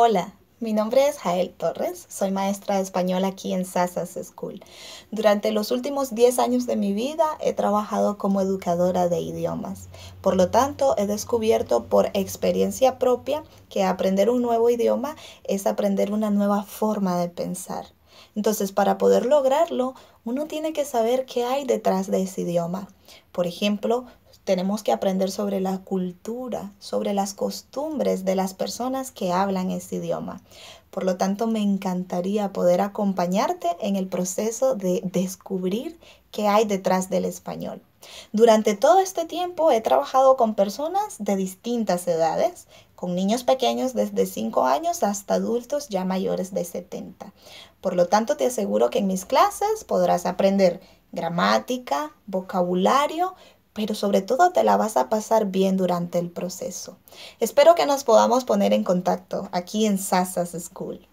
Hola, mi nombre es Jael Torres, soy maestra de español aquí en Sasas School. Durante los últimos 10 años de mi vida he trabajado como educadora de idiomas. Por lo tanto, he descubierto por experiencia propia que aprender un nuevo idioma es aprender una nueva forma de pensar. Entonces, para poder lograrlo, uno tiene que saber qué hay detrás de ese idioma. Por ejemplo, tenemos que aprender sobre la cultura, sobre las costumbres de las personas que hablan este idioma. Por lo tanto, me encantaría poder acompañarte en el proceso de descubrir qué hay detrás del español. Durante todo este tiempo he trabajado con personas de distintas edades, con niños pequeños desde 5 años hasta adultos ya mayores de 70. Por lo tanto, te aseguro que en mis clases podrás aprender gramática, vocabulario, pero sobre todo te la vas a pasar bien durante el proceso. Espero que nos podamos poner en contacto aquí en Sasas School.